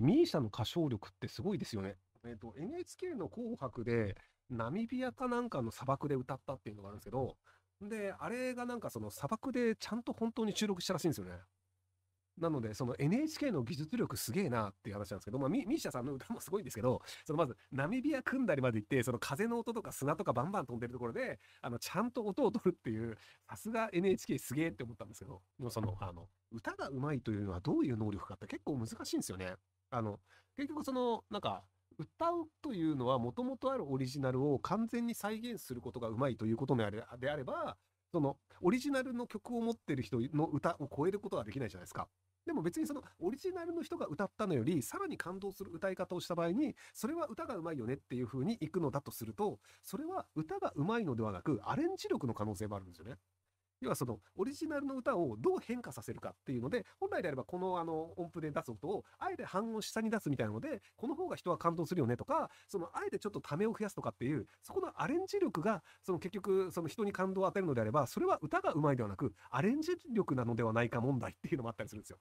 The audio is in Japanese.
で、ミーシャの歌唱力ってすごいですよね。えっ、ー、と、NHK の紅白で、ナミビアかなんかの砂漠で歌ったっていうのがあるんですけど、で、あれがなんかその砂漠でちゃんと本当に収録したらしいんですよね。なので、その NHK の技術力すげえなっていう話なんですけど、まあ、ミーシャさんの歌もすごいんですけど、そのまず、ナミビア組んだりまで行って、その風の音とか砂とかバンバン飛んでるところで、あの、ちゃんと音を取るっていう、さすが NHK すげえって思ったんですけど、その、あの、歌がうまいというのはどういう能力かって結構難しいんですよね。あの結局そのなんか歌うというのはもともとあるオリジナルを完全に再現することがうまいということであれであればそのオリジナルの曲を持ってる人の歌を超えることはできないじゃないですか。でも別にそのオリジナルの人が歌ったのよりさらに感動する歌い方をした場合にそれは歌がうまいよねっていう風にいくのだとするとそれは歌がうまいのではなくアレンジ力の可能性もあるんですよね。要はそのオリジナルの歌をどう変化させるかっていうので本来であればこのあの音符で出す音をあえて半音下に出すみたいなのでこの方が人は感動するよねとかそのあえてちょっとためを増やすとかっていうそこのアレンジ力がその結局その人に感動を与えるのであればそれは歌がうまいではなくアレンジ力なのではないか問題っていうのもあったりするんですよ。